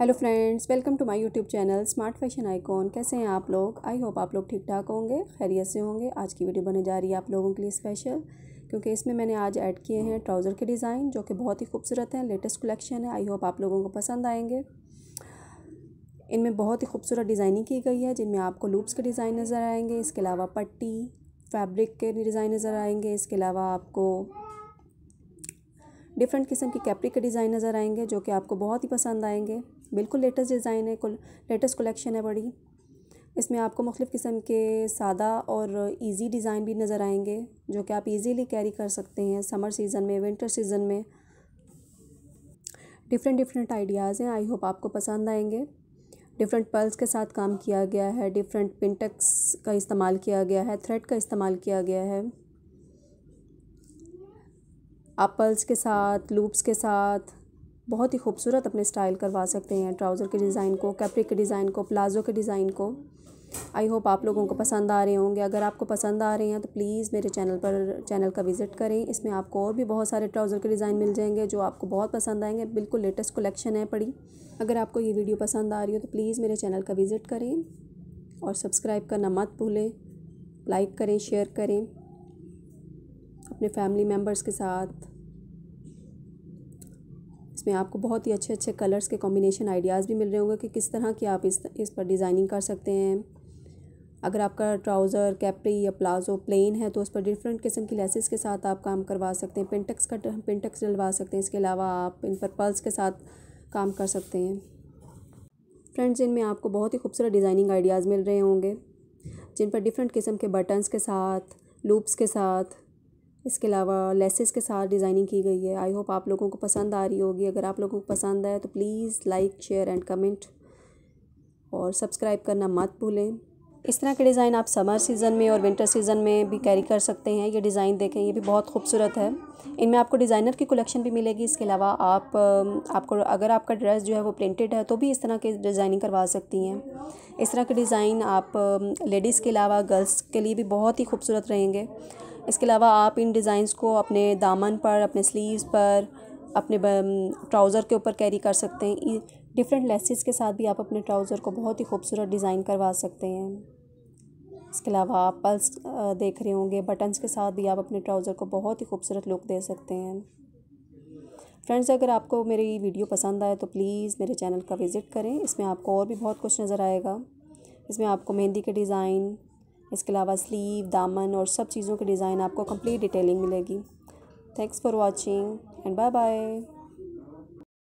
hello friends welcome to my YouTube channel smart fashion icon कैसे हैं आप लोग आई होप आप लोग ठीक ठाक होंगे खैरियत से होंगे आज की वीडियो बने जा रही है आप लोगों के लिए स्पेशल क्योंकि इसमें मैंने आज ऐड किए हैं ट्राउज़र के डिज़ाइन जो कि बहुत ही खूबसूरत हैं लेटेस्ट कलेक्शन है आई होप आप लोगों को पसंद आएंगे इनमें बहुत ही खूबसूरत डिज़ाइनिंग की गई है जिनमें आपको लूप्स के डिज़ाइन नज़र आएंगे इसके अलावा पट्टी फैब्रिक के डिज़ाइन नज़र आएंगे इसके अलावा आपको डिफरेंट किस्म की कैप्री के डिज़ाइन नज़र आएंगे जो कि आपको बहुत ही पसंद आएंगे बिल्कुल लेटेस्ट डिज़ाइन है लेटेस्ट कलेक्शन है बड़ी इसमें आपको मुख्तफ़ किस्म के सादा और इजी डिज़ाइन भी नज़र आएंगे जो कि आप इजीली कैरी कर सकते हैं समर सीज़न में विंटर सीज़न में डिफरेंट डिफरेंट आइडियाज़ हैं आई होप आपको पसंद आएंगे डिफरेंट पर्ल्स के साथ काम किया गया है डिफरेंट पिंटक्स का इस्तेमाल किया गया है थ्रेड का इस्तेमाल किया गया है अपल्स के साथ लूप्स के साथ बहुत ही खूबसूरत अपने स्टाइल करवा सकते हैं ट्राउज़र के डिज़ाइन को कैप्रिक के डिज़ाइन को प्लाज़ो के डिज़ाइन को आई होप आप लोगों को पसंद आ रहे होंगे अगर आपको पसंद आ रहे हैं तो प्लीज़ मेरे चैनल पर चैनल का विज़िट करें इसमें आपको और भी बहुत सारे ट्राउज़र के डिज़ाइन मिल जाएंगे जो आपको बहुत पसंद आएंगे बिल्कुल लेटेस्ट कलेक्शन है पड़ी अगर आपको ये वीडियो पसंद आ रही हो तो प्लीज़ मेरे चैनल का विज़िट करें और सब्सक्राइब करना मत भूलें लाइक करें शेयर करें अपने फैमिली मेम्बर्स के साथ इसमें आपको बहुत ही अच्छे अच्छे कलर्स के कॉम्बिनेशन आइडियाज़ भी मिल रहे होंगे कि किस तरह की आप इस इस पर डिज़ाइनिंग कर सकते हैं अगर आपका ट्राउज़र कैपरी या प्लाजो प्लेन है तो उस पर डिफरेंट किस्म की लेसेस के साथ आप काम करवा सकते हैं पिंटक्स का पिंटक्स डलवा सकते हैं इसके अलावा आप इन पर पर्ल्स के साथ काम कर सकते हैं फ्रेंड्स इनमें आपको बहुत ही खूबसूरत डिज़ाइनिंग आइडियाज़ मिल रहे होंगे जिन पर डिफरेंट किस्म के बटन्स के साथ लूप्स के साथ इसके अलावा लेसेस के साथ डिज़ाइनिंग की गई है आई होप आप लोगों को पसंद आ रही होगी अगर आप लोगों को पसंद आए तो please like share and comment और सब्सक्राइब करना मत भूलें इस तरह के डिज़ाइन आप समर सीज़न में और विंटर सीज़न में भी कैरी कर सकते हैं ये डिज़ाइन देखें ये भी बहुत खूबसूरत है इनमें आपको डिज़ाइनर की कलेक्शन भी मिलेगी इसके अलावा आप आपको अगर आपका ड्रेस जो है वो प्रिंटेड है तो भी इस तरह के डिज़ाइनिंग करवा सकती हैं इस तरह के डिज़ाइन आप लेडीज़ के अलावा गर्ल्स के लिए भी बहुत ही खूबसूरत रहेंगे इसके अलावा आप इन डिज़ाइंस को अपने दामन पर अपने स्लीव्स पर अपने ट्राउज़र के ऊपर कैरी कर सकते हैं डिफरेंट लेसिस के साथ भी आप अपने ट्राउज़र को बहुत ही खूबसूरत डिज़ाइन करवा सकते हैं इसके अलावा आप पल्स देख रहे होंगे बटन्स के साथ भी आप अपने ट्राउज़र को बहुत ही खूबसूरत लुक दे सकते हैं फ्रेंड्स अगर आपको मेरी वीडियो पसंद आए तो प्लीज़ मेरे चैनल का विज़िट करें इसमें आपको और भी बहुत कुछ नज़र आएगा इसमें आपको मेहंदी के डिज़ाइन इसके अलावा स्लीव दामन और सब चीज़ों के डिज़ाइन आपको कंप्लीट डिटेलिंग मिलेगी thanks for watching and bye bye